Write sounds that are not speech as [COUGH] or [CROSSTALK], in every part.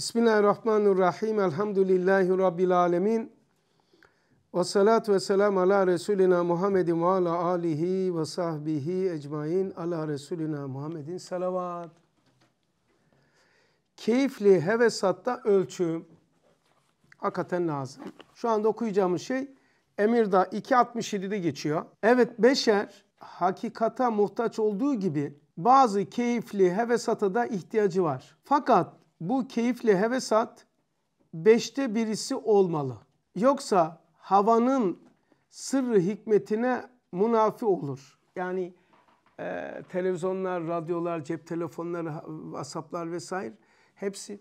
Bismillahirrahmanirrahim. Elhamdülillahi Rabbil alemin. Ve salatu ve selam ala Resulina Muhammedin ve ala alihi ve sahbihi ecmain. Ala Resulina Muhammedin salavat. Keyifli hevesatta ölçüm. Hakikaten lazım. Şu anda okuyacağımız şey Emirda 2.67'de geçiyor. Evet beşer hakikata muhtaç olduğu gibi bazı keyifli hevesata da ihtiyacı var. Fakat bu keyifli hevesat beşte birisi olmalı. Yoksa havanın sırrı hikmetine munafi olur. Yani e, televizyonlar, radyolar, cep telefonları, WhatsApp'lar vesaire hepsi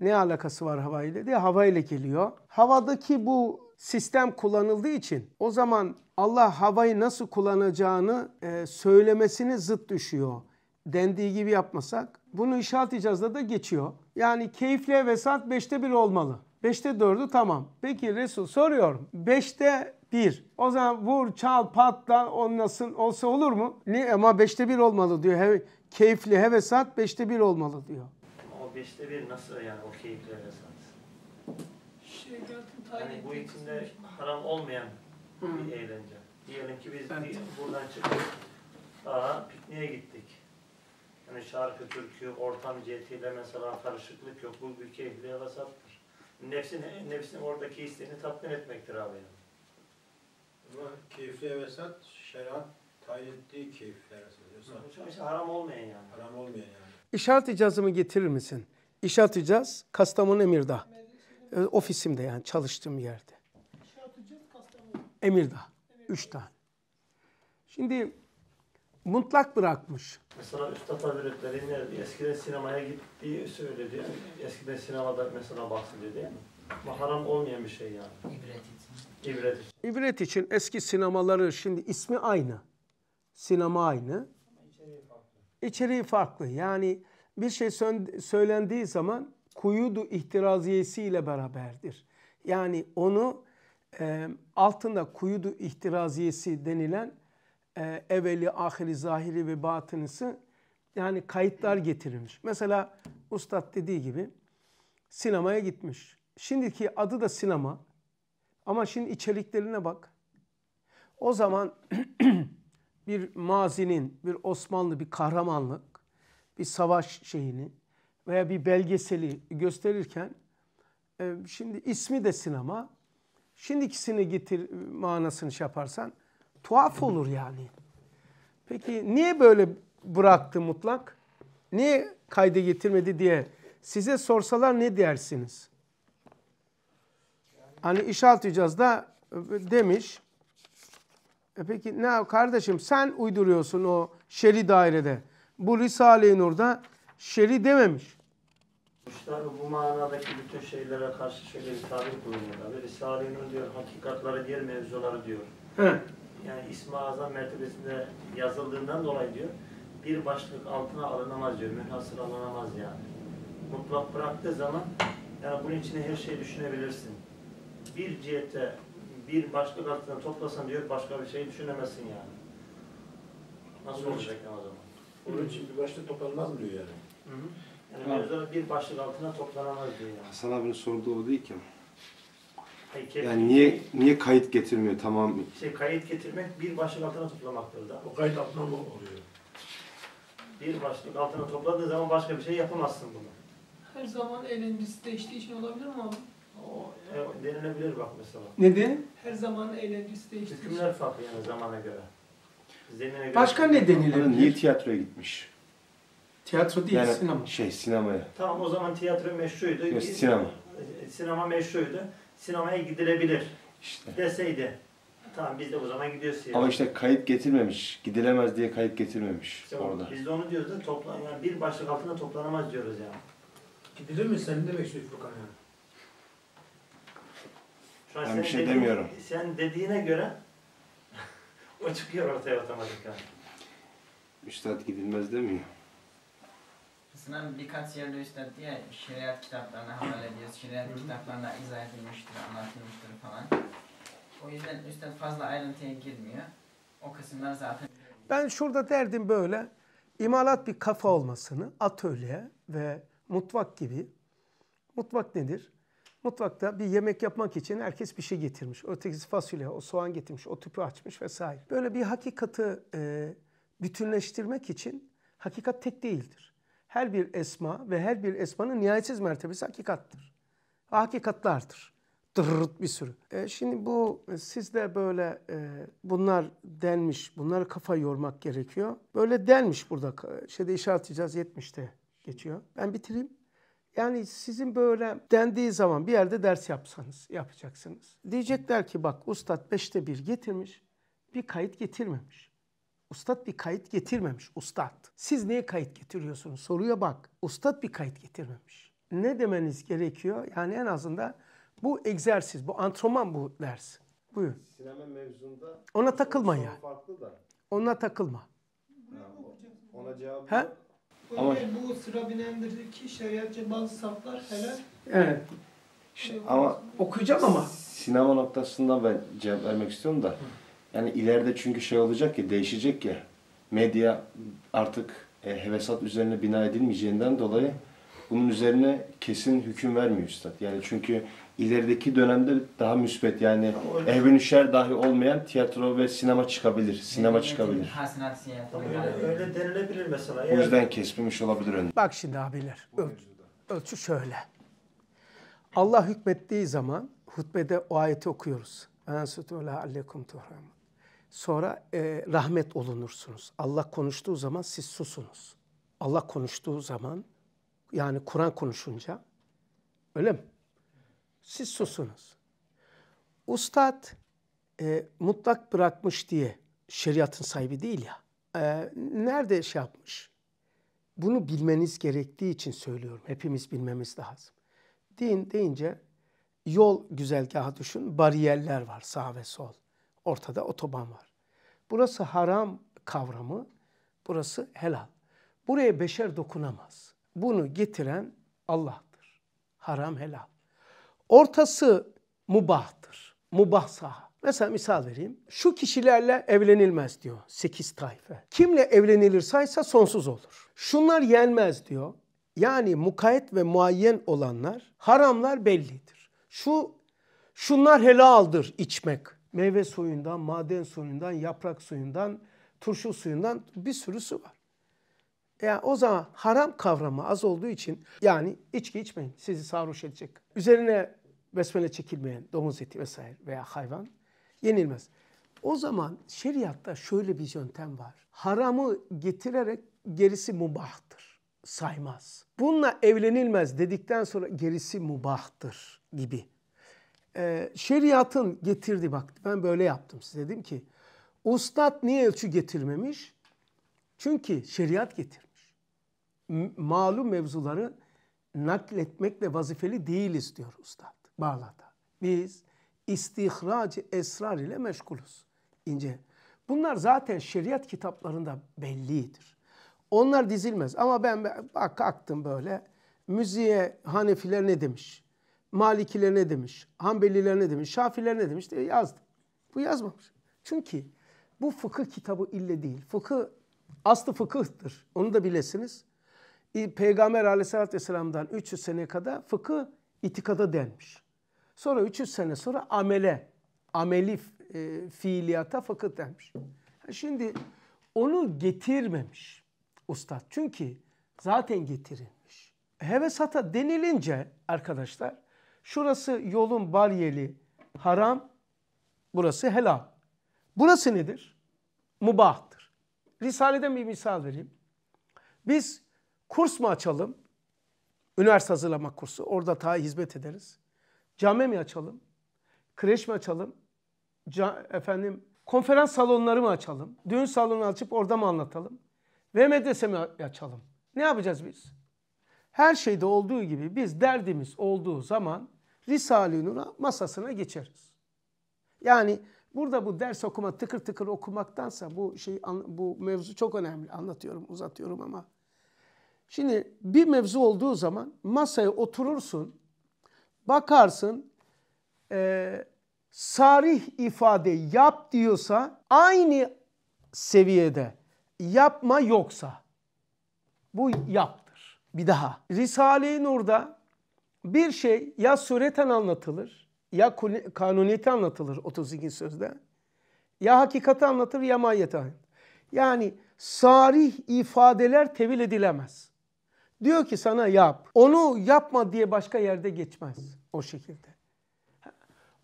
ne alakası var havayla diye havayla geliyor. Havadaki bu sistem kullanıldığı için o zaman Allah havayı nasıl kullanacağını e, söylemesini zıt düşüyor. Dendiği gibi yapmasak bunu işaret icazda da geçiyor. Yani keyifle saat 5'te 1 olmalı. 5'te 4'ü tamam. Peki Resul soruyorum. 5'te 1. O zaman vur, çal, patla olmasın olsa olur mu? Ne? Ama 5'te 1 olmalı diyor. He, keyifli hevesat 5'te 1 olmalı diyor. O 5'te 1 nasıl yani o keyifli hevesat? Şey, yani bu içinde haram olmayan bir eğlence. Diyelim ki biz evet. buradan çıktık. Aa pikniğe gittik. Yani şarkı, türkü, ortam cihetiyle mesela karışıklık yok. Bu bir keyifli hevasattır. Nefsin, nefsin oradaki isteğini tatmin etmektir abi. Ama keyifli vesat şeriat tayin ettiği keyifli hevesat. İşte haram olmayan yani. Haram olmayan yani. İşaret icazımı getirir misin? İşaret icaz Kastamonu Emirdağ. Ee, ofisimde yani çalıştığım yerde. İşaret icaz Kastamonu. Emirdağ. Üç tane. Şimdi mutlak bırakmış. Mesela Üstad Hazretleri nerede? Eskiden sinemaya gittiği söyledi. Eskiden sinemada mesela bahsediyor değil mi? Maharam olmayan bir şey yani. İbret için. İbret için. İbret için eski sinemaları şimdi ismi aynı. Sinema aynı. İçeriği farklı. İçeriği farklı. Yani bir şey söylendiği zaman kuyudu ihtiraziyesiyle beraberdir. Yani onu e, altında kuyudu ihtiraziyesi denilen e, eveli, ahiri, zahiri ve batınısı yani kayıtlar getirilmiş. Mesela ustad dediği gibi sinemaya gitmiş. Şimdiki adı da sinema ama şimdi içeriklerine bak. O zaman [CLEARS THROAT] bir mazinin, bir Osmanlı, bir kahramanlık, bir savaş şeyini veya bir belgeseli gösterirken e, şimdi ismi de sinema, şimdikisini getir manasını şey yaparsan Tuhaf olur yani. Peki niye böyle bıraktı mutlak? Niye kayda getirmedi diye size sorsalar ne dersiniz? Hani iş atacağız da e, demiş. E peki ne kardeşim sen uyduruyorsun o şeri dairede. Bu Risale-i Nur'da şeri dememiş. Kuşlar bu manadaki bütün şeylere karşı şöyle bir tabir bulunuyor. Risale-i Nur diyor hakikatlara diğer mevzuları diyor. He yani İsmi Azam mertebesinde yazıldığından dolayı diyor bir başlık altına alınamaz diyor. Münhasır alınamaz yani. Mutlak bıraktığı zaman yani bunun içine her şeyi düşünebilirsin. Bir cihete bir başlık altına toplasan diyor başka bir şey düşünemezsin yani. Nasıl Onun olacak yani o zaman? bunun için bir başlık toplanmaz mı diyor yani? Hı hı. Yani tamam. bir başlık altına toplanamaz diyor yani. Hasan abinin sorduğu o değil ki. Yani niye niye kayıt getirmiyor tamam mı? İşte kayıt getirmek bir başlık altına toplamaktır da. O kayıt altına mı oluyor? Bir başlık altına topladığı zaman başka bir şey yapamazsın bunu. Her zaman eğlencesi değiştiği için olabilir mi abi? O e, denilebilir bak mesela. Neden? Her zaman eğlencesi değiştiği için. Hükümler farklı yani zamana göre. Zemine göre Başka ne denilebilir? Niye tiyatroya gitmiş? Tiyatro değil, Yani sinema. şey sinemaya. Tamam o zaman tiyatro meşruydu. Yok, Sinema. E, sinema meşruydu sinemaya gidilebilir işte. deseydi tamam biz de o zaman gidiyoruz. Sinemaya. Ama işte kayıt getirmemiş. Gidilemez diye kayıt getirmemiş işte orada. Biz de onu diyoruz da toplan, yani bir başlık altında toplanamaz diyoruz yani. Gidilir mi? Senin demek istiyor Furkan yani. Şu an ben bir şey dediğin, demiyorum. Sen dediğine göre [LAUGHS] o çıkıyor ortaya otomatik yani. Üstad gidilmez demiyor. Sinan birkaç yerde üstad diye şeriat kitaplarına havale ediyoruz. Şeriat kitaplarına izah edilmiştir, anlatılmıştır falan. O yüzden üstad fazla ayrıntıya girmiyor. O kısımlar zaten... Ben şurada derdim böyle imalat bir kafa olmasını atölye ve mutfak gibi. Mutfak nedir? Mutfakta bir yemek yapmak için herkes bir şey getirmiş. Ötekisi fasulye, o soğan getirmiş, o tüpü açmış vesaire. Böyle bir hakikati e, bütünleştirmek için hakikat tek değildir her bir esma ve her bir esmanın nihayetsiz mertebesi hakikattır, Hakikatlardır. Dırırt bir sürü. E şimdi bu sizde böyle e, bunlar denmiş, bunları kafa yormak gerekiyor. Böyle denmiş burada. Şeyde işaret edeceğiz 70'te geçiyor. Ben bitireyim. Yani sizin böyle dendiği zaman bir yerde ders yapsanız, yapacaksınız. Diyecekler ki bak ustad beşte bir getirmiş, bir kayıt getirmemiş. Ustad bir kayıt getirmemiş ustad. Siz niye kayıt getiriyorsunuz? Soruya bak. Ustad bir kayıt getirmemiş. Ne demeniz gerekiyor? Yani en azından bu egzersiz, bu antrenman bu ders. Buyur. Sinema mevzunda ona takılma ya. Farklı da. Ona takılma. ona cevap. Ha? Ama bu sıra binendirdeki şeriatça bazı saflar hele. Evet. Hani ama okuyacağım ama. Sinema noktasında ben cevap vermek istiyorum da. Hı. Yani ileride çünkü şey olacak ki, değişecek ki. Medya artık e, hevesat üzerine bina edilmeyeceğinden dolayı bunun üzerine kesin hüküm vermiyor üstad. Yani çünkü ilerideki dönemde daha müspet yani Evren Üşer dahi olmayan tiyatro ve sinema çıkabilir. Sinema çıkabilir. Öyle, öyle denilebilir mesela. O yüzden kesmemiş olabilir önü. Bak şimdi abiler. Öl, ölçü şöyle. Allah hükmettiği zaman hutbede o ayeti okuyoruz. Ben sütü aleykum tuhramun. Sonra e, rahmet olunursunuz. Allah konuştuğu zaman siz susunuz. Allah konuştuğu zaman yani Kur'an konuşunca öyle mi? Siz susunuz. Ustad e, mutlak bırakmış diye şeriatın sahibi değil ya. E, nerede şey yapmış? Bunu bilmeniz gerektiği için söylüyorum. Hepimiz bilmemiz lazım. Din deyince yol güzergahı düşün. Bariyerler var sağ ve sol. Ortada otoban var. Burası haram kavramı, burası helal. Buraya beşer dokunamaz. Bunu getiren Allah'tır. Haram helal. Ortası mubahtır. Mubah saha. Mesela misal vereyim. Şu kişilerle evlenilmez diyor 8 tayfe. Kimle evlenilirsaysa sonsuz olur. Şunlar yenmez diyor. Yani mukayet ve muayyen olanlar haramlar bellidir. Şu şunlar helaldir içmek meyve suyundan, maden suyundan, yaprak suyundan, turşu suyundan bir sürü su var. Yani o zaman haram kavramı az olduğu için yani içki içmeyin sizi sarhoş edecek. Üzerine besmele çekilmeyen domuz eti vesaire veya hayvan yenilmez. O zaman şeriatta şöyle bir yöntem var. Haramı getirerek gerisi mubahtır. Saymaz. Bununla evlenilmez dedikten sonra gerisi mubahtır gibi e, şeriatın getirdi bak ben böyle yaptım size dedim ki ustad niye ölçü getirmemiş? Çünkü şeriat getirmiş. Malum mevzuları nakletmekle vazifeli değiliz diyor ustad Bağla'da. Biz istihrac esrar ile meşgulüz İnce. Bunlar zaten şeriat kitaplarında bellidir. Onlar dizilmez ama ben bak, aktım böyle müziğe Hanefiler ne demiş? Malikiler ne demiş? Hanbeliler ne demiş? Şafiler ne demiş diye yazdı. Bu yazmamış. Çünkü bu fıkıh kitabı ille değil. Fıkıh aslı fıkıhtır. Onu da bilesiniz. Peygamber aleyhissalatü vesselam'dan 300 sene kadar fıkıh itikada denmiş. Sonra 300 sene sonra amele, ameli e, fiiliyata fıkıh denmiş. Şimdi onu getirmemiş ustad. Çünkü zaten getirilmiş. Hevesata denilince arkadaşlar Şurası yolun balyeli, haram, burası helal. Burası nedir? Mubahtır. Risaleden bir misal vereyim. Biz kurs mu açalım? Üniversite hazırlama kursu. Orada ta hizmet ederiz. Cami mi açalım? Kreş mi açalım? Ca efendim konferans salonları mı açalım? Düğün salonu açıp orada mı anlatalım? Ve medrese mi açalım? Ne yapacağız biz? Her şeyde olduğu gibi biz derdimiz olduğu zaman Risale-i Nur'a masasına geçeriz. Yani burada bu ders okuma tıkır tıkır okumaktansa bu şey bu mevzu çok önemli. Anlatıyorum, uzatıyorum ama şimdi bir mevzu olduğu zaman masaya oturursun, bakarsın e, sarih ifade yap diyorsa aynı seviyede yapma yoksa bu yaptır. Bir daha. Risale-i Nur'da bir şey ya sureten anlatılır, ya kanuniyeti anlatılır 32. sözde, ya hakikati anlatır ya mahiyeti Yani sarih ifadeler tevil edilemez. Diyor ki sana yap. Onu yapma diye başka yerde geçmez o şekilde.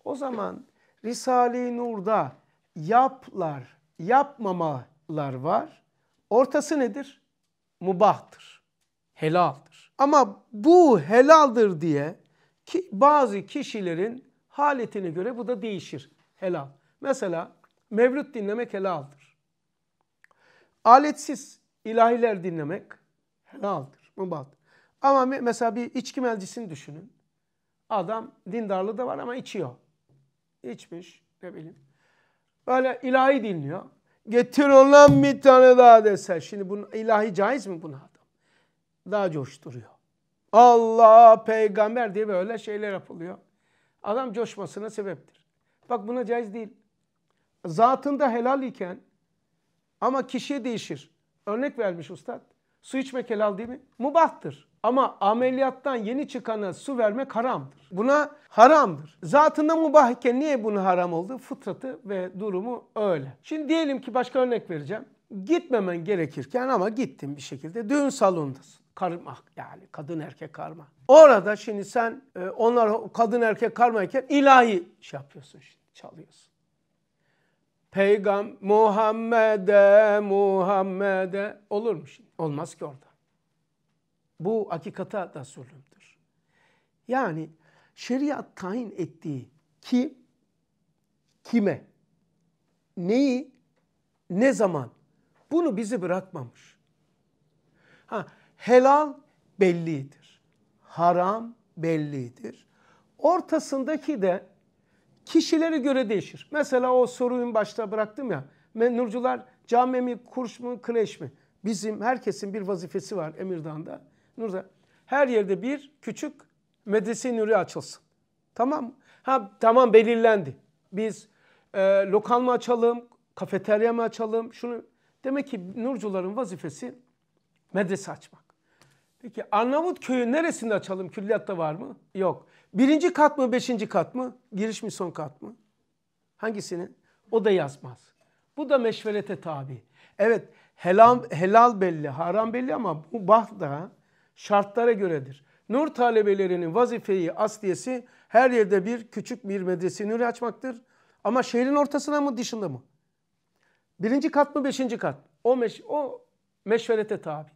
O zaman Risale-i Nur'da yaplar, yapmamalar var. Ortası nedir? Mubahtır. Helaldir. Ama bu helaldir diye ki bazı kişilerin haletine göre bu da değişir. Helal. Mesela mevlüt dinlemek helaldir. Aletsiz ilahiler dinlemek helaldir. Mübahat. Ama mesela bir içki melcisini düşünün. Adam dindarlığı da var ama içiyor. İçmiş ne bileyim. Böyle ilahi dinliyor. Getir ondan bir tane daha dese. Şimdi bunun ilahi caiz mi buna? daha coşturuyor. Allah peygamber diye böyle şeyler yapılıyor. Adam coşmasına sebeptir. Bak buna caiz değil. Zatında helal iken ama kişi değişir. Örnek vermiş ustad. Su içmek helal değil mi? Mubahtır. Ama ameliyattan yeni çıkana su vermek haramdır. Buna haramdır. Zatında mubah iken niye bunu haram oldu? Fıtratı ve durumu öyle. Şimdi diyelim ki başka örnek vereceğim. Gitmemen gerekirken ama gittin bir şekilde düğün salonundasın karma yani kadın erkek karma. Orada şimdi sen e, onlar kadın erkek karmayken ilahi şey yapıyorsun şimdi çalıyorsun. Peygam Muhammed'e Muhammed'e olur mu şimdi? Olmaz ki orada. Bu hakikata da zulümdür. Yani şeriat tayin ettiği ki kime neyi ne zaman bunu bizi bırakmamış. Ha Helal bellidir. Haram bellidir. Ortasındaki de kişilere göre değişir. Mesela o soruyu başta bıraktım ya. Nurcular cami mi, kurş mu, kreş mi? Bizim herkesin bir vazifesi var Emirdağ'da. Nurcular her yerde bir küçük medrese nuri açılsın. Tamam mı? Ha tamam belirlendi. Biz e, lokal mı açalım, kafeterya mı açalım? Şunu demek ki nurcuların vazifesi medrese açmak. Peki Arnavut köyü neresinde açalım? Külliyatta var mı? Yok. Birinci kat mı, beşinci kat mı? Giriş mi, son kat mı? Hangisini? O da yazmaz. Bu da meşverete tabi. Evet helal, helal belli, haram belli ama bu bah da şartlara göredir. Nur talebelerinin vazifeyi, asliyesi her yerde bir küçük bir medrese nuri açmaktır. Ama şehrin ortasına mı dışında mı? Birinci kat mı beşinci kat? O, meş, o meşverete tabi.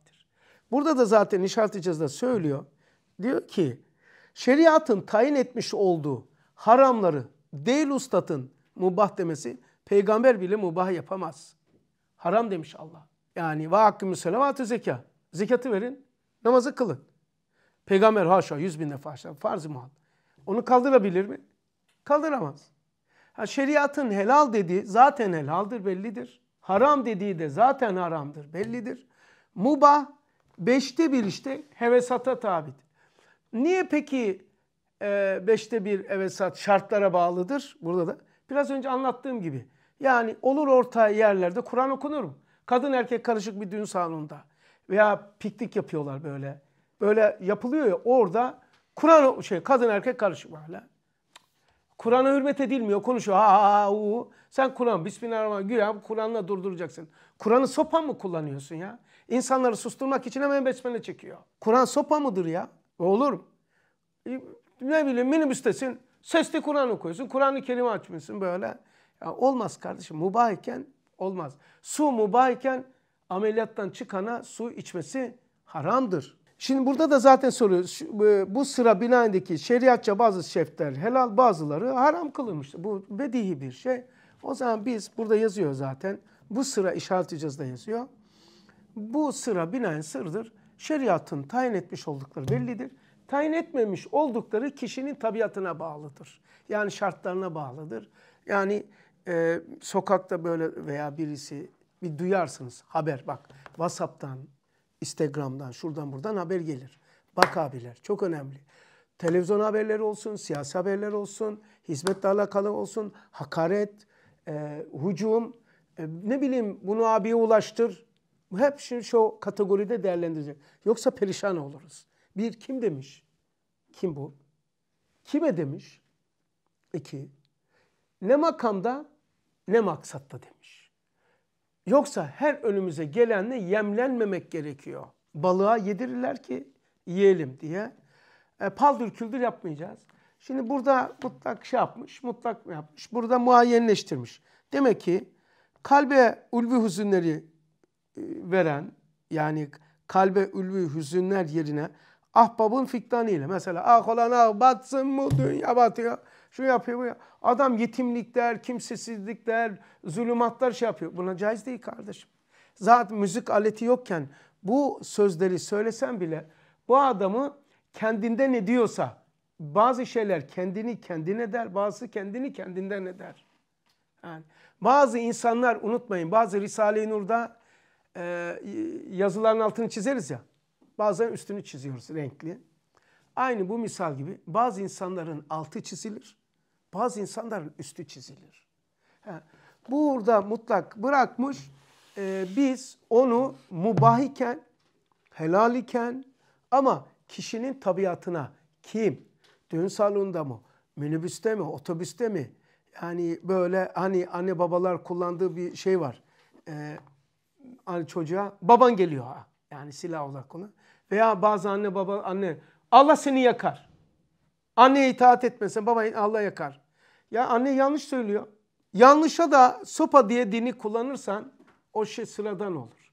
Burada da zaten işaret edeceğiz icazda söylüyor. Diyor ki şeriatın tayin etmiş olduğu haramları değil ustatın mubah demesi peygamber bile mubah yapamaz. Haram demiş Allah. Yani ve hakkımı selavatı zeka. Zekatı verin, namazı kılın. Peygamber haşa yüz bin defa haşa farz-ı muhal. Onu kaldırabilir mi? Kaldıramaz. Ha, şeriatın helal dediği zaten helaldir, bellidir. Haram dediği de zaten haramdır, bellidir. Mubah Beşte bir işte hevesata tabidir. Niye peki e, beşte bir hevesat şartlara bağlıdır burada da? Biraz önce anlattığım gibi. Yani olur orta yerlerde Kur'an okunur mu? Kadın erkek karışık bir düğün salonunda veya piknik yapıyorlar böyle. Böyle yapılıyor ya orada Kur'an şey kadın erkek karışık hala. Kur'an'a hürmet edilmiyor. Konuşuyor. Ha, ha, Sen Kur'an, Bismillahirrahmanirrahim. Güya Kur'an'la durduracaksın. Kur'an'ı sopan mı kullanıyorsun ya? İnsanları susturmak için hemen besmele çekiyor. Kur'an sopa mıdır ya? Olur. E, ne bileyim minibüstesin sesli Kur'an okuyorsun. kuran kelime Kerim açmışsın böyle. Ya olmaz kardeşim. Mubahken olmaz. Su mubahken ameliyattan çıkana su içmesi haramdır. Şimdi burada da zaten soruyor. E, bu sıra binayındaki şeriatça bazı şefler helal bazıları haram kılınmış. Bu bedihi bir şey. O zaman biz burada yazıyor zaten. Bu sıra işaret da yazıyor bu sıra binen sırdır. Şeriatın tayin etmiş oldukları bellidir. Tayin etmemiş oldukları kişinin tabiatına bağlıdır. Yani şartlarına bağlıdır. Yani e, sokakta böyle veya birisi bir duyarsınız haber bak WhatsApp'tan, Instagram'dan, şuradan buradan haber gelir. Bak abiler çok önemli. Televizyon haberleri olsun, siyasi haberler olsun, hizmetle alakalı olsun, hakaret, e, hucum, e, ne bileyim bunu abiye ulaştır, hep şu, şu kategoride değerlendirecek. Yoksa perişan oluruz. Bir, kim demiş? Kim bu? Kime demiş? İki, ne makamda ne maksatta demiş. Yoksa her önümüze gelenle yemlenmemek gerekiyor. Balığa yedirirler ki yiyelim diye. E, paldır küldür yapmayacağız. Şimdi burada mutlak şey yapmış, mutlak mı yapmış. Burada muayyenleştirmiş. Demek ki kalbe ulvi hüzünleri veren yani kalbe ülvi hüzünler yerine ahbabın fiktanıyla mesela ah olan ah batsın bu dünya batıyor şu yapıyor bu ya. Adam yetimlikler, kimsesizlikler, zulümatlar şey yapıyor. Buna caiz değil kardeşim. Zaten müzik aleti yokken bu sözleri söylesen bile bu adamı kendinde ne diyorsa bazı şeyler kendini kendine der, bazı kendini kendinden eder. Yani bazı insanlar unutmayın bazı Risale-i Nur'da e, yazıların altını çizeriz ya. Bazen üstünü çiziyoruz renkli. Aynı bu misal gibi bazı insanların altı çizilir, bazı insanların üstü çizilir. He. Burada mutlak bırakmış, e, biz onu mubah iken, helal iken ama kişinin tabiatına kim, düğün salonunda mı, minibüste mi, otobüste mi, yani böyle hani anne babalar kullandığı bir şey var. E, hani çocuğa baban geliyor ha. Yani silah olarak ona. Veya bazı anne baba anne Allah seni yakar. Anneye itaat etmesen baba Allah yakar. Ya anne yanlış söylüyor. Yanlışa da sopa diye dini kullanırsan o şey sıradan olur.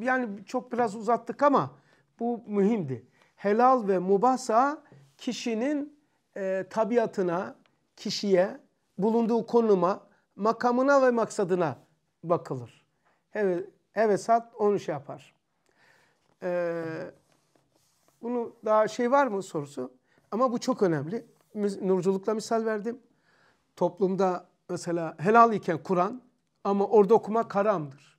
Yani çok biraz uzattık ama bu mühimdi. Helal ve mubasa kişinin e, tabiatına, kişiye, bulunduğu konuma, makamına ve maksadına bakılır. Evet, Eve sat onu şey yapar. Ee, bunu daha şey var mı sorusu? Ama bu çok önemli. Nurculukla misal verdim. Toplumda mesela helal iken Kur'an ama orada okumak haramdır.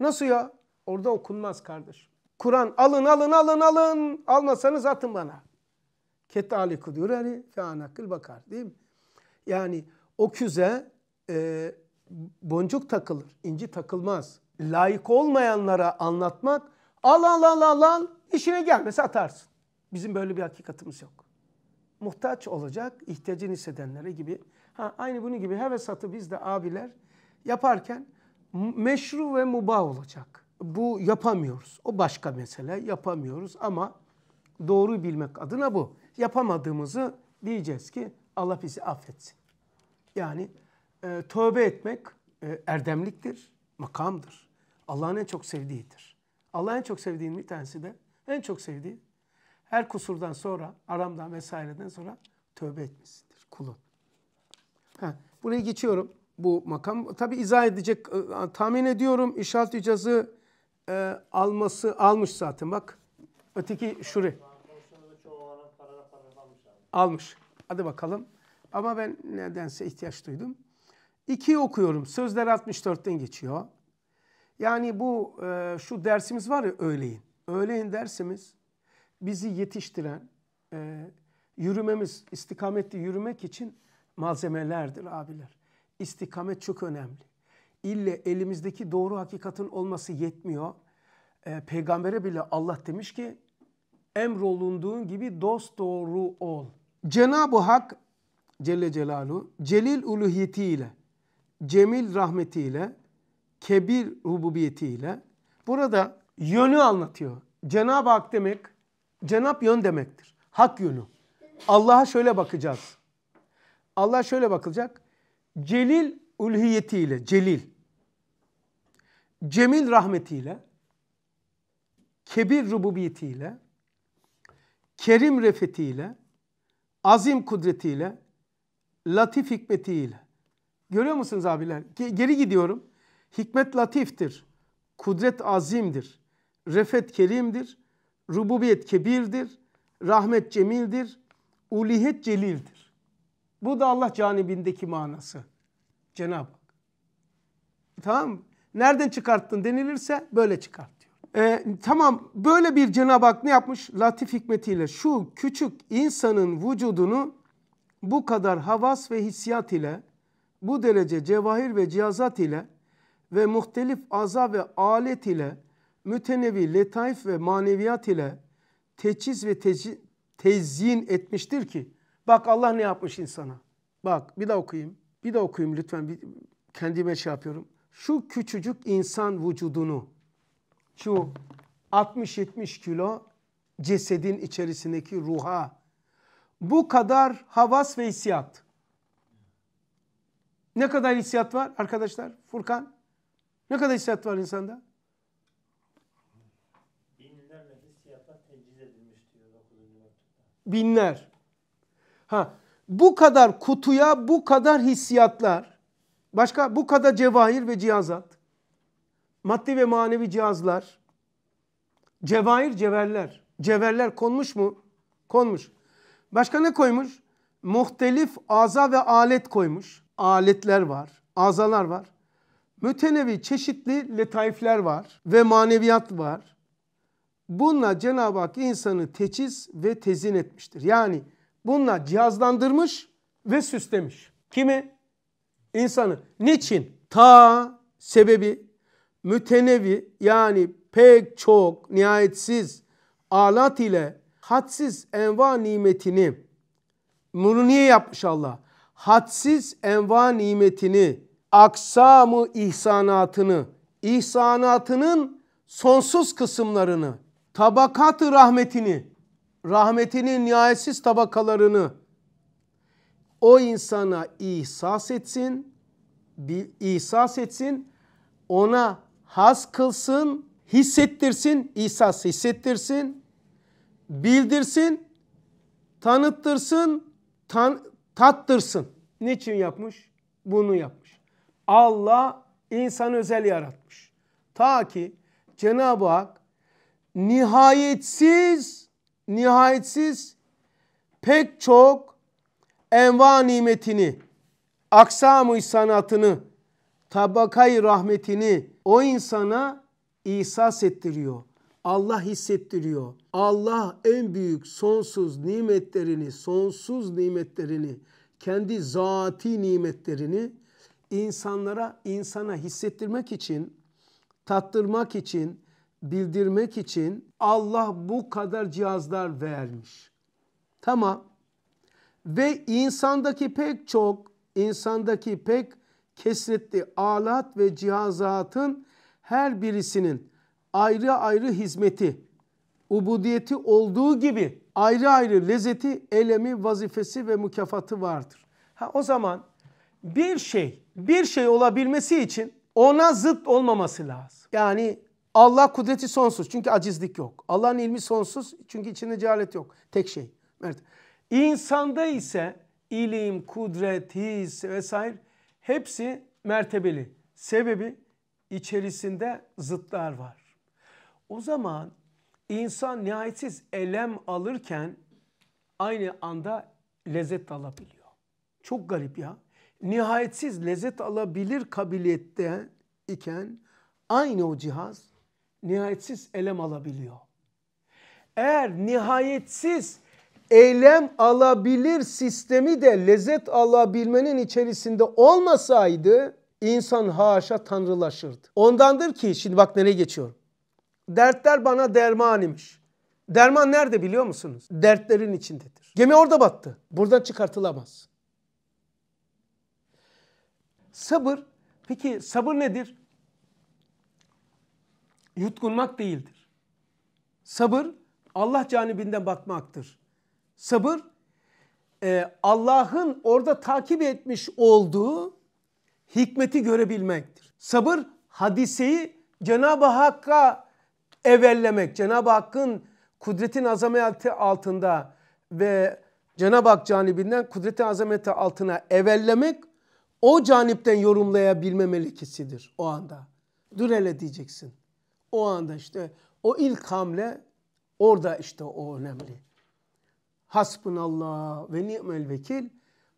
Nasıl ya? Orada okunmaz kardeş. Kur'an alın alın alın alın almasanız atın bana. Ket ali kudur yani feanakil bakar değil mi? Yani o küze e, boncuk takılır, inci takılmaz layık olmayanlara anlatmak al al al al al işine gelmesi atarsın. Bizim böyle bir hakikatimiz yok. Muhtaç olacak ihtiyacını hissedenlere gibi. Ha, aynı bunun gibi heves atı biz de abiler yaparken meşru ve mubah olacak. Bu yapamıyoruz. O başka mesele yapamıyoruz ama doğru bilmek adına bu. Yapamadığımızı diyeceğiz ki Allah bizi affetsin. Yani e, tövbe etmek e, erdemliktir, makamdır. Allah'ın en çok sevdiğidir. Allah'ın en çok sevdiğinin bir tanesi de en çok sevdiği her kusurdan sonra, aramdan vesaireden sonra tövbe etmesidir kulun. Ha, burayı geçiyorum. Bu makam tabi izah edecek e, tahmin ediyorum işaret icazı e, alması almış zaten bak. Öteki şuri. Almış. Hadi bakalım. Ama ben nedense ihtiyaç duydum. İkiyi okuyorum. Sözler 64'ten geçiyor. Yani bu e, şu dersimiz var ya öğleyin. Öğleyin dersimiz bizi yetiştiren e, yürümemiz, istikametli yürümek için malzemelerdir abiler. İstikamet çok önemli. İlle elimizdeki doğru hakikatin olması yetmiyor. E, peygambere bile Allah demiş ki emrolunduğun gibi dost doğru ol. Cenab-ı Hak Celle Celaluhu celil uluhiyetiyle, cemil rahmetiyle kebir rububiyetiyle burada yönü anlatıyor. Cenab-ı Hak demek, Cenab yön demektir. Hak yönü. Allah'a şöyle bakacağız. Allah şöyle bakılacak. Celil ulhiyetiyle, celil. Cemil rahmetiyle, kebir rububiyetiyle, kerim refetiyle, azim kudretiyle, latif hikmetiyle. Görüyor musunuz abiler? Geri gidiyorum. Hikmet latiftir. Kudret azimdir. Refet kerimdir. Rububiyet kebirdir. Rahmet cemildir. ulihet celildir. Bu da Allah canibindeki manası. Cenab-ı Hak. Tamam Nereden çıkarttın denilirse böyle çıkartıyor. diyor. E, tamam böyle bir Cenab-ı Hak ne yapmış? Latif hikmetiyle şu küçük insanın vücudunu bu kadar havas ve hissiyat ile bu derece cevahir ve cihazat ile ve muhtelif aza ve alet ile mütenevi letaif ve maneviyat ile teçhiz ve teci, tezyin etmiştir ki. Bak Allah ne yapmış insana. Bak bir daha okuyayım. Bir daha okuyayım lütfen. Bir, kendime şey yapıyorum. Şu küçücük insan vücudunu şu 60-70 kilo cesedin içerisindeki ruha bu kadar havas ve hissiyat. Ne kadar hissiyat var arkadaşlar? Furkan? Ne kadar hissiyat var insanda? Binlerle hissiyatla teciz edilmiş diyor Binler. Ha, bu kadar kutuya bu kadar hissiyatlar, başka bu kadar cevahir ve cihazat, maddi ve manevi cihazlar, cevahir ceverler, ceverler konmuş mu? Konmuş. Başka ne koymuş? Muhtelif aza ve alet koymuş. Aletler var, azalar var mütenevi çeşitli letaifler var ve maneviyat var. Bununla Cenab-ı Hak insanı teçhiz ve tezin etmiştir. Yani bununla cihazlandırmış ve süslemiş. Kimi? İnsanı. Niçin? Ta sebebi mütenevi yani pek çok nihayetsiz alat ile hadsiz enva nimetini bunu niye yapmış Allah? Hadsiz enva nimetini aksamı ihsanatını, ihsanatının sonsuz kısımlarını, tabakatı rahmetini, rahmetinin nihayetsiz tabakalarını o insana ihsas etsin, bir ihsas etsin, ona has kılsın, hissettirsin, ihsas hissettirsin, bildirsin, tanıttırsın, tan tattırsın. Niçin yapmış? Bunu yapmış. Allah insan özel yaratmış. Ta ki Cenab-ı Hak nihayetsiz, nihayetsiz pek çok enva nimetini, aksamı sanatını, tabakayı rahmetini o insana ihsas ettiriyor. Allah hissettiriyor. Allah en büyük sonsuz nimetlerini, sonsuz nimetlerini, kendi zati nimetlerini insanlara, insana hissettirmek için, tattırmak için, bildirmek için Allah bu kadar cihazlar vermiş. Tamam. Ve insandaki pek çok, insandaki pek kesretli alat ve cihazatın her birisinin ayrı ayrı hizmeti, ubudiyeti olduğu gibi ayrı ayrı lezzeti, elemi, vazifesi ve mükafatı vardır. Ha, o zaman bir şey bir şey olabilmesi için ona zıt olmaması lazım. Yani Allah kudreti sonsuz çünkü acizlik yok. Allah'ın ilmi sonsuz çünkü içinde cehalet yok. Tek şey. Evet. İnsanda ise ilim, kudret, his vesaire hepsi mertebeli. Sebebi içerisinde zıtlar var. O zaman insan nihayetsiz elem alırken aynı anda lezzet alabiliyor. Çok garip ya nihayetsiz lezzet alabilir kabiliyette iken aynı o cihaz nihayetsiz elem alabiliyor. Eğer nihayetsiz eylem alabilir sistemi de lezzet alabilmenin içerisinde olmasaydı insan haşa tanrılaşırdı. Ondandır ki şimdi bak nereye geçiyorum. Dertler bana derman imiş. Derman nerede biliyor musunuz? Dertlerin içindedir. Gemi orada battı. Buradan çıkartılamaz. Sabır, peki sabır nedir? Yutkunmak değildir. Sabır, Allah canibinden bakmaktır. Sabır, e, Allah'ın orada takip etmiş olduğu hikmeti görebilmektir. Sabır, hadiseyi Cenab-ı Hakk'a evvellemek, Cenab-ı Hakk'ın kudretin azameti altında ve Cenab-ı Hak canibinden kudretin azameti altına evvellemek o canipten yorumlayabilme melekesidir o anda. Dur hele diyeceksin. O anda işte o ilk hamle orada işte o önemli. Hasbunallah ve ni'mel vekil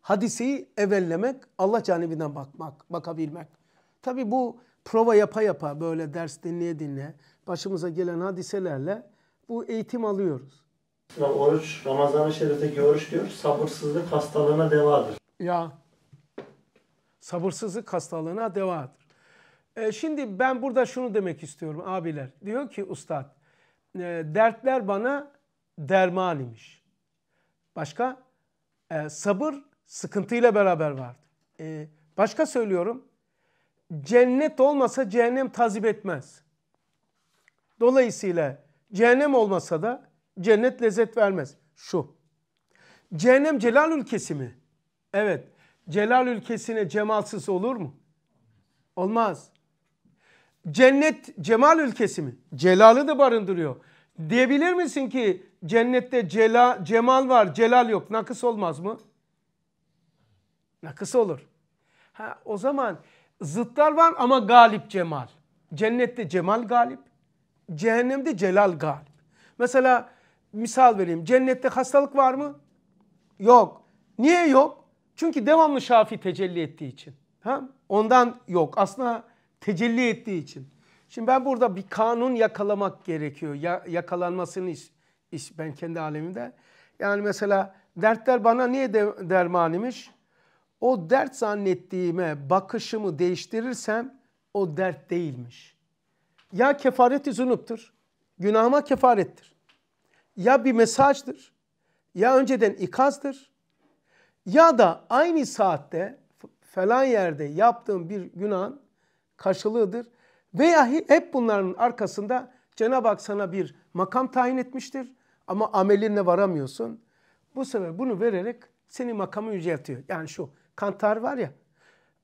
hadiseyi evvellemek, Allah canibinden bakmak, bakabilmek. Tabi bu prova yapa yapa böyle ders dinleye dinle başımıza gelen hadiselerle bu eğitim alıyoruz. Ya oruç, Ramazan-ı Şerif'teki oruç diyor, sabırsızlık hastalığına devadır. Ya Sabırsızlık hastalığına devadır. E, şimdi ben burada şunu demek istiyorum abiler. Diyor ki ustad e, dertler bana derman imiş. Başka? E, sabır sıkıntıyla beraber vardı. E, başka söylüyorum. Cennet olmasa cehennem tazip etmez. Dolayısıyla cehennem olmasa da cennet lezzet vermez. Şu. Cehennem celal ülkesi mi? Evet. Celal ülkesine cemalsız olur mu? Olmaz. Cennet cemal ülkesi mi? Celal'ı da barındırıyor. Diyebilir misin ki cennette cela, cemal var, celal yok. Nakıs olmaz mı? Nakıs olur. Ha, o zaman zıtlar var ama galip cemal. Cennette cemal galip, cehennemde celal galip. Mesela misal vereyim. Cennette hastalık var mı? Yok. Niye yok? Çünkü devamlı Şafi tecelli ettiği için. Ha? Ondan yok. Aslında tecelli ettiği için. Şimdi ben burada bir kanun yakalamak gerekiyor. Ya, yakalanmasını iş, iş, ben kendi alemimde. Yani mesela dertler bana niye de, derman imiş? O dert zannettiğime bakışımı değiştirirsem o dert değilmiş. Ya kefareti zunuptur. Günahıma kefarettir. Ya bir mesajdır. Ya önceden ikazdır ya da aynı saatte falan yerde yaptığın bir günahın karşılığıdır. Veya hep bunların arkasında Cenab-ı Hak sana bir makam tayin etmiştir ama ameline varamıyorsun. Bu sefer bunu vererek seni makamı yüceltiyor. Yani şu kantar var ya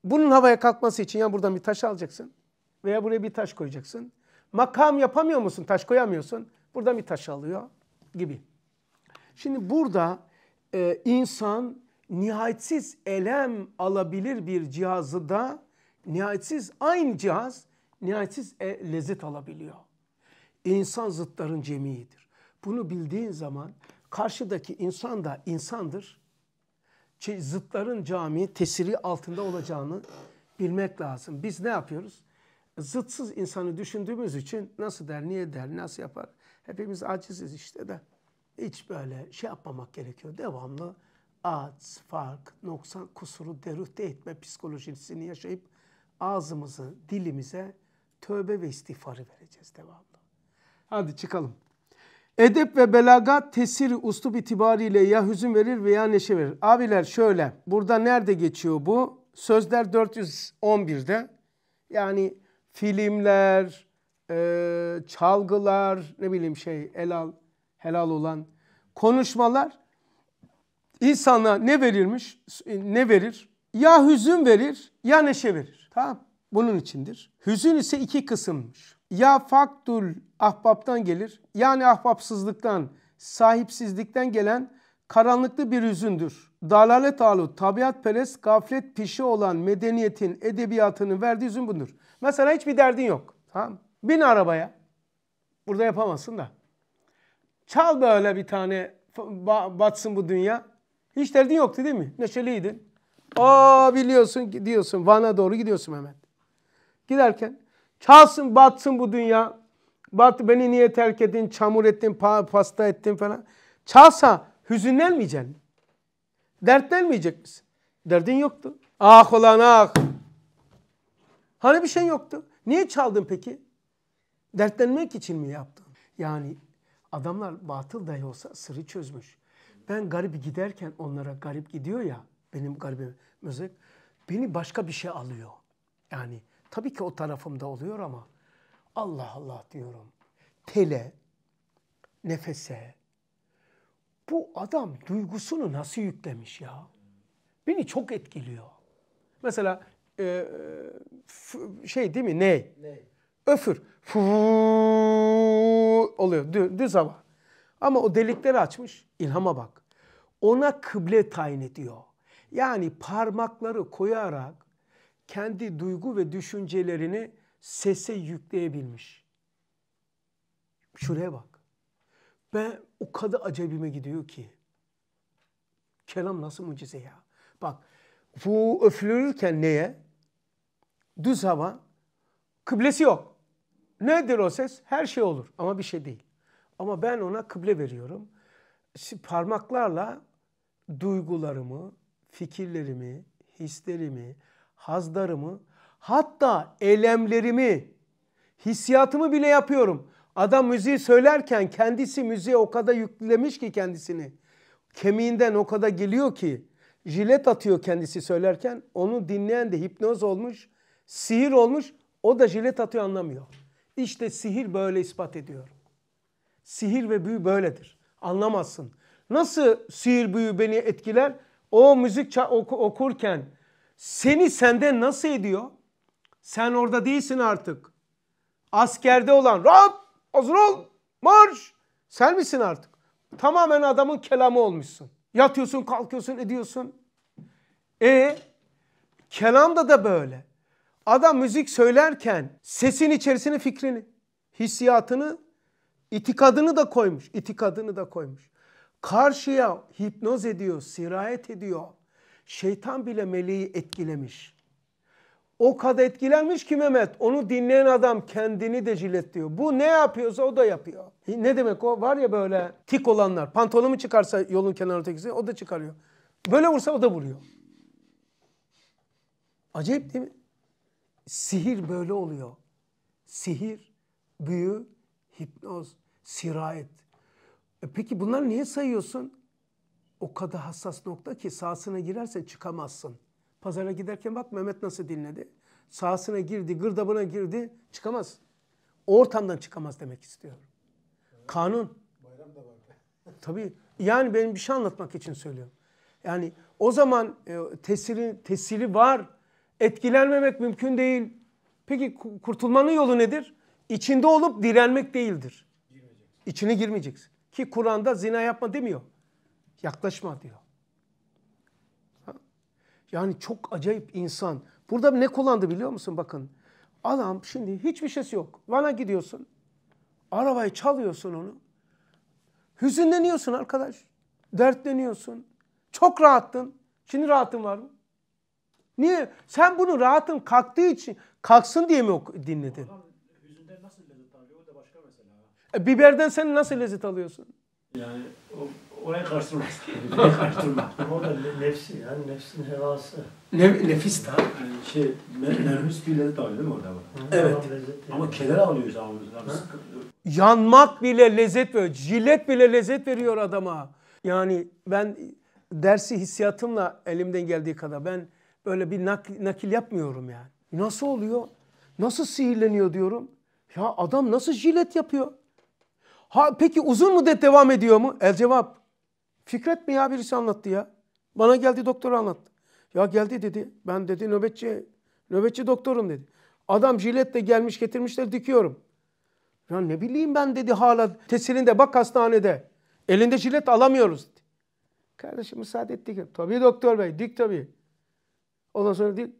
bunun havaya kalkması için ya buradan bir taş alacaksın veya buraya bir taş koyacaksın. Makam yapamıyor musun? Taş koyamıyorsun. Buradan bir taş alıyor gibi. Şimdi burada e, insan nihayetsiz elem alabilir bir cihazı da nihayetsiz aynı cihaz nihayetsiz e, lezzet alabiliyor. İnsan zıtların cemiyidir. Bunu bildiğin zaman karşıdaki insan da insandır. zıtların cami tesiri altında olacağını bilmek lazım. Biz ne yapıyoruz? Zıtsız insanı düşündüğümüz için nasıl der, niye der, nasıl yapar? Hepimiz aciziz işte de. Hiç böyle şey yapmamak gerekiyor. Devamlı ağız, fark, noksan, kusuru derüte etme psikolojisini yaşayıp ağzımızı, dilimize tövbe ve istiğfarı vereceğiz devamlı. Hadi çıkalım. Edep ve belagat tesir uslup itibariyle ya hüzün verir veya neşe verir. Abiler şöyle burada nerede geçiyor bu? Sözler 411'de yani filmler, e, çalgılar ne bileyim şey helal, helal olan konuşmalar insana ne verirmiş? E, ne verir? Ya hüzün verir ya neşe verir. Tamam bunun içindir. Hüzün ise iki kısımmış. Ya faktul ahbaptan gelir yani ahbapsızlıktan, sahipsizlikten gelen karanlıklı bir hüzündür. Dalalet alu, tabiat perest, gaflet pişi olan medeniyetin, edebiyatının verdiği hüzün budur. Mesela hiçbir derdin yok. Tamam Bin arabaya. Burada yapamazsın da. Çal böyle bir tane batsın bu dünya. Hiç derdin yoktu değil mi? Neşeliydin. Aa biliyorsun diyorsun, Van'a doğru gidiyorsun Mehmet. Giderken çalsın batsın bu dünya. Bat beni niye terk ettin, çamur ettin, pa pasta ettin falan. Çalsa hüzünlenmeyeceksin. Dertlenmeyecek misin? Derdin yoktu. Ah olan ah. Hani bir şey yoktu. Niye çaldın peki? Dertlenmek için mi yaptın? Yani adamlar batıl dahi olsa sırrı çözmüş ben garip giderken onlara garip gidiyor ya benim garibim müzik beni başka bir şey alıyor. Yani tabii ki o tarafımda oluyor ama Allah Allah diyorum. Tele, nefese. Bu adam duygusunu nasıl yüklemiş ya? Beni çok etkiliyor. Mesela e, şey değil mi? Ney? Ne? Öfür. Fuu, oluyor düz, düz hava. Ama o delikleri açmış. İlhama bak. Ona kıble tayin ediyor. Yani parmakları koyarak kendi duygu ve düşüncelerini sese yükleyebilmiş. Şuraya bak. Ben o kadar acabime gidiyor ki. Kelam nasıl mucize ya. Bak bu öflürürken neye? Düz hava. Kıblesi yok. Nedir o ses? Her şey olur ama bir şey değil. Ama ben ona kıble veriyorum. Şimdi parmaklarla duygularımı, fikirlerimi, hislerimi, hazlarımı, hatta elemlerimi, hissiyatımı bile yapıyorum. Adam müziği söylerken kendisi müziğe o kadar yüklemiş ki kendisini. Kemiğinden o kadar geliyor ki jilet atıyor kendisi söylerken. Onu dinleyen de hipnoz olmuş, sihir olmuş. O da jilet atıyor anlamıyor. İşte sihir böyle ispat ediyor. Sihir ve büyü böyledir. Anlamazsın. Nasıl sihir büyü beni etkiler? O müzik oku okurken seni senden nasıl ediyor? Sen orada değilsin artık. Askerde olan Rab hazır ol marş sen misin artık? Tamamen adamın kelamı olmuşsun. Yatıyorsun kalkıyorsun ediyorsun. E kelamda da böyle. Adam müzik söylerken sesin içerisini fikrini, hissiyatını İtikadını da koymuş, itikadını da koymuş. Karşıya hipnoz ediyor, sirayet ediyor. Şeytan bile meleği etkilemiş. O kadar etkilenmiş ki Mehmet onu dinleyen adam kendini de jilet Bu ne yapıyorsa o da yapıyor. Ne demek o? Var ya böyle tik olanlar. Pantolonu çıkarsa yolun kenarına tekisi o da çıkarıyor. Böyle vursa o da vuruyor. Acayip değil mi? Sihir böyle oluyor. Sihir, büyü, hipnoz, sirayet. E peki bunları niye sayıyorsun? O kadar hassas nokta ki sahasına girerse çıkamazsın. Pazara giderken bak Mehmet nasıl dinledi. Sahasına girdi, gırdabına girdi, çıkamaz. O ortamdan çıkamaz demek istiyor. Kanun. Bayram da var. [LAUGHS] Tabii. Yani benim bir şey anlatmak için söylüyorum. Yani o zaman e, tesiri, tesiri var. Etkilenmemek mümkün değil. Peki kurtulmanın yolu nedir? İçinde olup direnmek değildir. İçine girmeyeceksin. Ki Kur'an'da zina yapma demiyor. Yaklaşma diyor. Yani çok acayip insan. Burada ne kullandı biliyor musun bakın. Adam şimdi hiçbir şeysi yok. Van'a gidiyorsun. Arabayı çalıyorsun onu. Hüzünleniyorsun arkadaş. Dertleniyorsun. Çok rahattın. Şimdi rahatın var mı? Niye? Sen bunu rahatın kalktığı için kalksın diye mi dinledin? Adam e, biberden sen nasıl lezzet alıyorsun? Yani o, oraya karıştırmaz. karıştırmaz. [LAUGHS] o da nefsi yani nefsin hevası. Ne, nefis de. Yani şey, merhus bir lezzet alıyor değil mi orada? evet. Ama keder alıyoruz canımızdan. Yanmak bile lezzet veriyor. Jilet bile lezzet veriyor adama. Yani ben dersi hissiyatımla elimden geldiği kadar ben böyle bir nakil, nakil yapmıyorum yani. Nasıl oluyor? Nasıl sihirleniyor diyorum. Ya adam nasıl jilet yapıyor? Ha peki uzun müddet devam ediyor mu? El cevap. Fikret mi ya birisi anlattı ya. Bana geldi doktor anlattı. Ya geldi dedi. Ben dedi nöbetçi nöbetçi doktorum dedi. Adam jiletle gelmiş getirmişler dikiyorum. Ya ne bileyim ben dedi hala tesirinde bak hastanede. Elinde jilet alamıyoruz. Dedi. Kardeşim müsaade ettik. Tabii doktor bey dik tabii. Ondan sonra dik.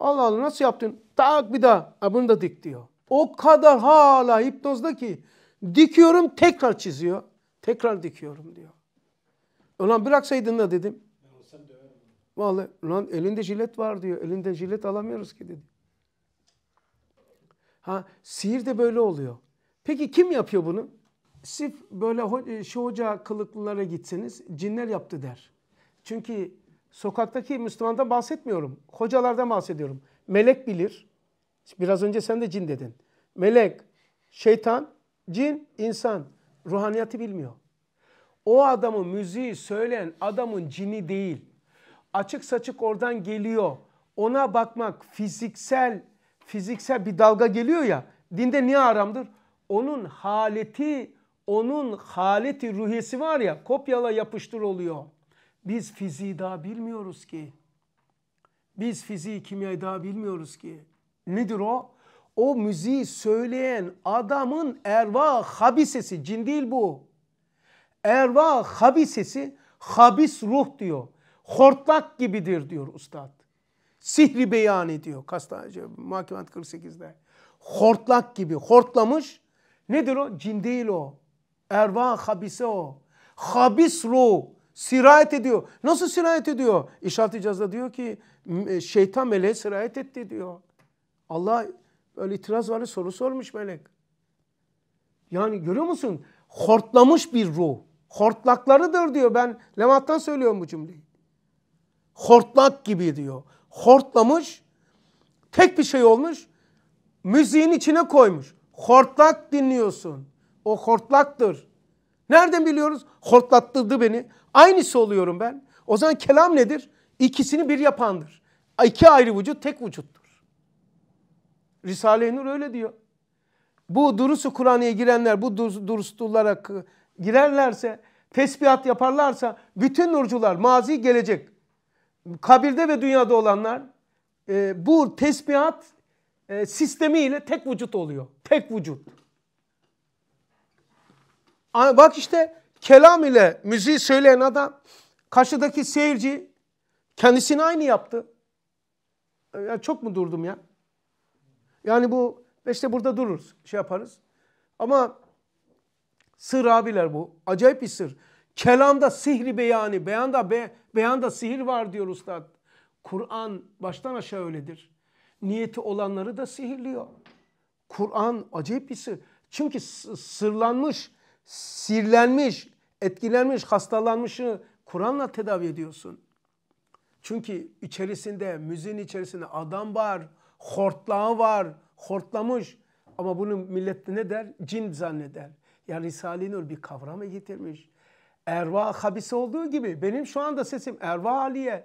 Allah Allah nasıl yaptın? Tak bir daha. Ha, bunu da dik diyor. O kadar hala hipnozda ki Dikiyorum tekrar çiziyor. Tekrar dikiyorum diyor. Ulan bıraksaydın da dedim. Vallahi ulan elinde jilet var diyor. Elinde jilet alamıyoruz ki dedi. Ha sihir de böyle oluyor. Peki kim yapıyor bunu? Sif böyle e, şu hoca kılıklılara gitseniz cinler yaptı der. Çünkü sokaktaki Müslümandan bahsetmiyorum. Hocalardan bahsediyorum. Melek bilir. Biraz önce sen de cin dedin. Melek, şeytan Cin, insan. Ruhaniyatı bilmiyor. O adamın müziği söyleyen adamın cini değil. Açık saçık oradan geliyor. Ona bakmak fiziksel, fiziksel bir dalga geliyor ya. Dinde niye aramdır? Onun haleti, onun haleti ruhiyesi var ya kopyala yapıştır oluyor. Biz fiziği daha bilmiyoruz ki. Biz fiziği kimyayı daha bilmiyoruz ki. Nedir o? o müziği söyleyen adamın erva habisesi cin değil bu. Erva habisesi habis ruh diyor. Hortlak gibidir diyor ustad. Sihri beyan ediyor Kastancı Mahkemat 48'de. Hortlak gibi hortlamış. Nedir o? Cin değil o. Erva habise o. Habis ruh sirayet ediyor. Nasıl sirayet ediyor? İşaret-i diyor ki e, şeytan meleğe sirayet etti diyor. Allah Böyle itiraz var soru sormuş melek. Yani görüyor musun? Hortlamış bir ruh. Hortlaklarıdır diyor. Ben Levat'tan söylüyorum bu cümleyi. Hortlak gibi diyor. Hortlamış. Tek bir şey olmuş. Müziğin içine koymuş. Hortlak dinliyorsun. O hortlaktır. Nereden biliyoruz? Hortlattırdı beni. Aynısı oluyorum ben. O zaman kelam nedir? İkisini bir yapandır. İki ayrı vücut tek vücuttur. Risale-i Nur öyle diyor. Bu durusu Kur'an'a girenler bu durustullara girerlerse tesbihat yaparlarsa bütün nurcular mazi gelecek kabirde ve dünyada olanlar e, bu tesbihat e, sistemiyle tek vücut oluyor. Tek vücut. Bak işte kelam ile müziği söyleyen adam karşıdaki seyirci kendisini aynı yaptı. Ya çok mu durdum ya? Yani bu işte burada dururuz, şey yaparız. Ama sır abiler bu. Acayip bir sır. Kelamda sihri beyanı, beyanda be, beyanda sihir var diyor ustad. Kur'an baştan aşağı öyledir. Niyeti olanları da sihirliyor. Kur'an acayip bir sır. Çünkü sırlanmış, sirlenmiş, etkilenmiş, hastalanmışı Kur'an'la tedavi ediyorsun. Çünkü içerisinde, müziğin içerisinde adam var, hortlağı var, hortlamış. Ama bunu millet ne der? Cin zanneder. Ya Risale-i Nur bir kavramı getirmiş. Erva habisi olduğu gibi benim şu anda sesim erva haliye.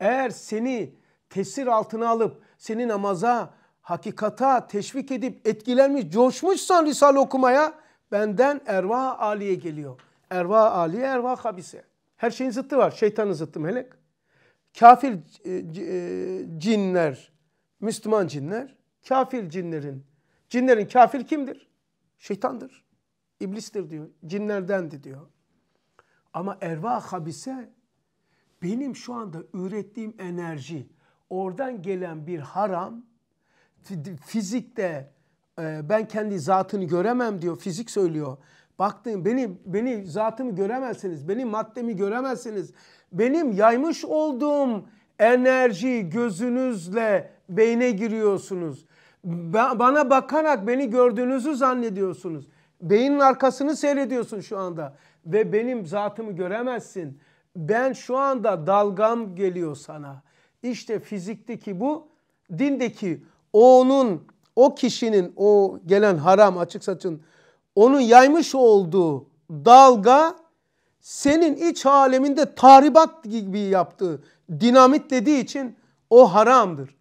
Eğer seni tesir altına alıp seni namaza, hakikata teşvik edip etkilenmiş, coşmuşsan Risale okumaya benden erva aliye geliyor. Erva aliye, erva habise. Her şeyin zıttı var. Şeytanın zıttı melek. Kafir e, e, cinler, Müslüman cinler, kafir cinlerin. Cinlerin kafir kimdir? Şeytandır. İblistir diyor. Cinlerdendi diyor. Ama erva habise benim şu anda ürettiğim enerji, oradan gelen bir haram fizikte e, ben kendi zatını göremem diyor. Fizik söylüyor. Baktın beni beni zatımı göremezsiniz. Benim maddemi göremezsiniz. Benim yaymış olduğum enerji gözünüzle beyne giriyorsunuz. Ba bana bakarak beni gördüğünüzü zannediyorsunuz. Beynin arkasını seyrediyorsun şu anda ve benim zatımı göremezsin. Ben şu anda dalgam geliyor sana. İşte fizikteki bu, dindeki o onun, o kişinin, o gelen haram açık saçın, onun yaymış olduğu dalga senin iç aleminde tahribat gibi yaptığı, dinamit dediği için o haramdır.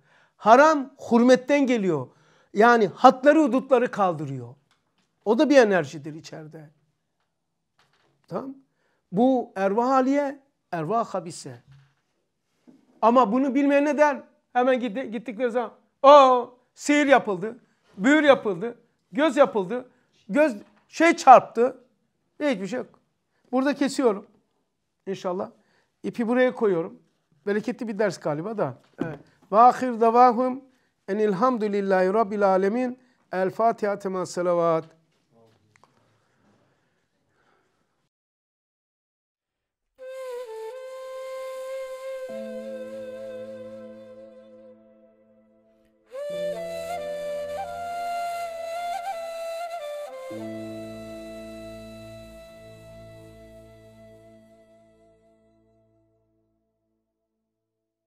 Haram hürmetten geliyor. Yani hatları hudutları kaldırıyor. O da bir enerjidir içeride. Tamam Bu ervah haliye, ervah habise. Ama bunu bilmeyen ne der? Hemen gitti, gittikleri zaman o sihir yapıldı, büyür yapıldı, göz yapıldı, göz şey çarptı. Hiçbir şey yok. Burada kesiyorum. İnşallah. İpi buraya koyuyorum. Bereketli bir ders galiba da. Evet. Vahir davahum enilhamdülillahi rabbil alemin. El Fatiha tema salavat.